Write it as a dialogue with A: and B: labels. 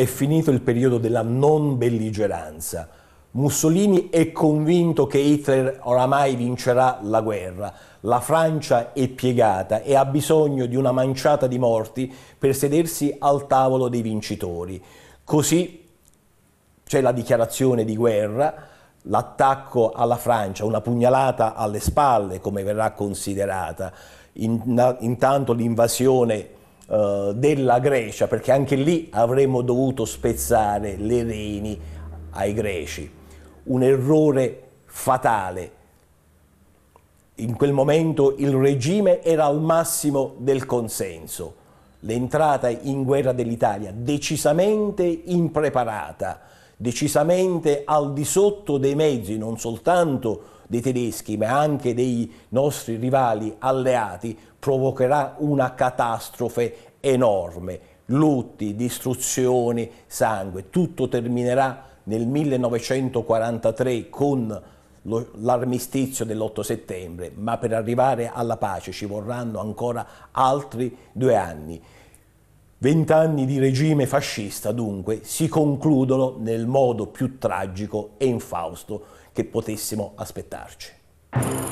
A: è finito il periodo della non belligeranza. Mussolini è convinto che Hitler oramai vincerà la guerra, la Francia è piegata e ha bisogno di una manciata di morti per sedersi al tavolo dei vincitori. Così c'è la dichiarazione di guerra, l'attacco alla Francia, una pugnalata alle spalle come verrà considerata, intanto l'invasione eh, della Grecia, perché anche lì avremmo dovuto spezzare le reni ai greci. Un errore fatale. In quel momento il regime era al massimo del consenso. L'entrata in guerra dell'Italia, decisamente impreparata, decisamente al di sotto dei mezzi non soltanto dei tedeschi ma anche dei nostri rivali alleati provocherà una catastrofe enorme, lutti, distruzioni, sangue, tutto terminerà nel 1943 con l'armistizio dell'8 settembre, ma per arrivare alla pace ci vorranno ancora altri due anni. Vent'anni di regime fascista, dunque, si concludono nel modo più tragico e infausto che potessimo aspettarci.